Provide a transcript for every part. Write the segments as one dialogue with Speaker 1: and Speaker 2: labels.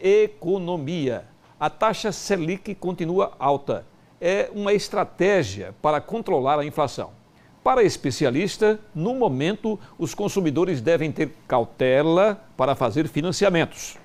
Speaker 1: Economia. A taxa Selic continua alta. É uma estratégia para controlar a inflação. Para especialista, no momento, os consumidores devem ter cautela para fazer financiamentos.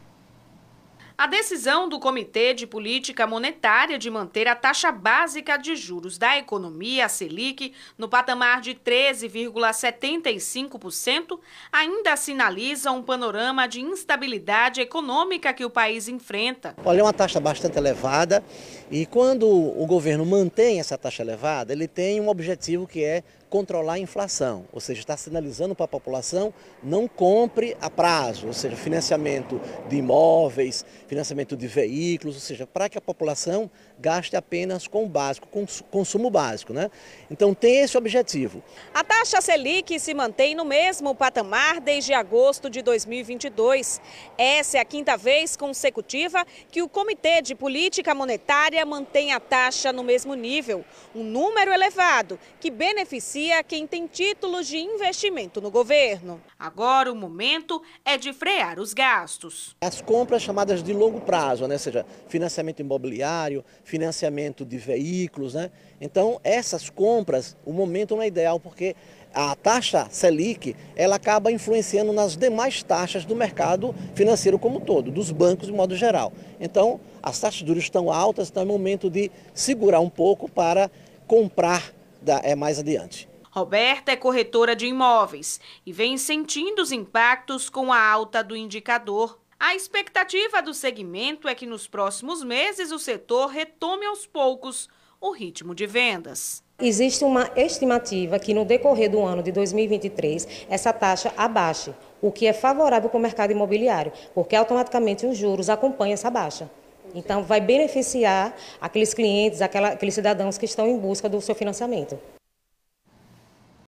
Speaker 2: A decisão do Comitê de Política Monetária de manter a taxa básica de juros da economia, a Selic, no patamar de 13,75% ainda sinaliza um panorama de instabilidade econômica que o país enfrenta.
Speaker 1: Olha, é uma taxa bastante elevada e quando o governo mantém essa taxa elevada, ele tem um objetivo que é controlar a inflação, ou seja, está sinalizando para a população não compre a prazo, ou seja, financiamento de imóveis, financiamento de veículos, ou seja, para que a população gaste apenas com o básico, com consumo básico, né? Então tem esse objetivo.
Speaker 2: A taxa Selic se mantém no mesmo patamar desde agosto de 2022. Essa é a quinta vez consecutiva que o Comitê de Política Monetária mantém a taxa no mesmo nível, um número elevado que beneficia beneficia quem tem títulos de investimento no governo. Agora o momento é de frear os gastos.
Speaker 1: As compras chamadas de longo prazo, né? ou seja, financiamento imobiliário, financiamento de veículos. Né? Então, essas compras, o momento não é ideal, porque a taxa Selic ela acaba influenciando nas demais taxas do mercado financeiro como um todo, dos bancos de modo geral. Então, as taxas duras estão altas, então é momento de segurar um pouco para comprar da, é, mais adiante.
Speaker 2: Roberta é corretora de imóveis e vem sentindo os impactos com a alta do indicador. A expectativa do segmento é que nos próximos meses o setor retome aos poucos o ritmo de vendas.
Speaker 3: Existe uma estimativa que no decorrer do ano de 2023 essa taxa abaixe, o que é favorável para o mercado imobiliário, porque automaticamente os juros acompanham essa baixa. Então, vai beneficiar aqueles clientes, aquela, aqueles cidadãos que estão em busca do seu financiamento.